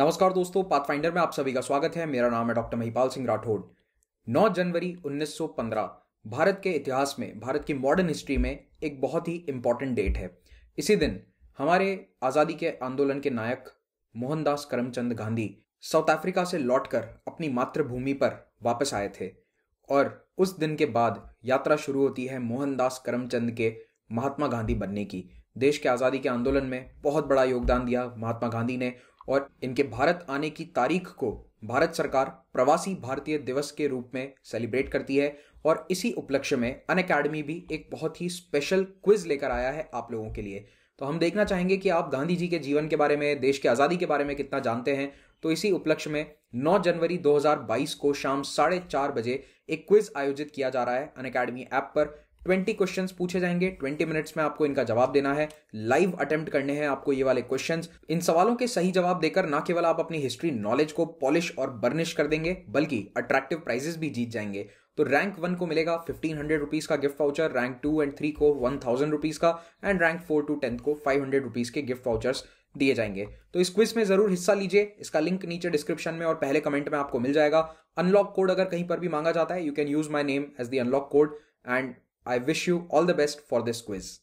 नमस्कार दोस्तों पाथफाइंडर में आप सभी का स्वागत है मेरा नाम है डॉक्टर महिपाल सिंह राठौड़ 9 जनवरी 1915 भारत के इतिहास में भारत की मॉडर्न हिस्ट्री में एक बहुत ही इंपॉर्टेंट डेट है इसी दिन हमारे आज़ादी के आंदोलन के नायक मोहनदास करमचंद गांधी साउथ अफ्रीका से लौटकर अपनी मातृभूमि पर वापस आए थे और उस दिन के बाद यात्रा शुरू होती है मोहनदास करमचंद के महात्मा गांधी बनने की देश के आज़ादी के आंदोलन में बहुत बड़ा योगदान दिया महात्मा गांधी ने और इनके भारत आने की तारीख को भारत सरकार प्रवासी भारतीय दिवस के रूप में सेलिब्रेट करती है और इसी उपलक्ष्य में अन अकेडमी भी एक बहुत ही स्पेशल क्विज लेकर आया है आप लोगों के लिए तो हम देखना चाहेंगे कि आप गांधी जी के जीवन के बारे में देश की आज़ादी के बारे में कितना जानते हैं तो इसी उपलक्ष्य में 9 जनवरी 2022 को शाम साढ़े चार बजे एक क्विज आयोजित किया जा रहा है अन अकेडमी ऐप पर ट्वेंटी क्वेश्चन पूछे जाएंगे ट्वेंटी मिनट्स में आपको इनका जवाब देना है लाइव अटेम्प्ट करने हैं आपको ये वाले क्वेश्चन इन सवालों के सही जवाब देकर ना केवल आप अपनी हिस्ट्री नॉलेज को पॉलिश और बर्निश कर देंगे बल्कि अट्रैक्टिव प्राइजेस भी जीत जाएंगे तो रैंक वन को मिलेगा फिफ्टीन हंड्रेड रुपीज का gift voucher rank two and three को वन थाउजेंड रुपीज का and rank four to tenth को फाइव हंड्रेड रुपीज के गिफ्ट वाउचर्स दिए जाएंगे तो इस क्विज में जरूर हिस्सा लीजिए इसका लिंक नीचे डिस्क्रिप्शन में और पहले कमेंट में आपको मिल जाएगा अनलॉक कोड अगर कहीं पर भी मांगा जाता है you can use my name as the unlock code and I wish you all the best for this quiz.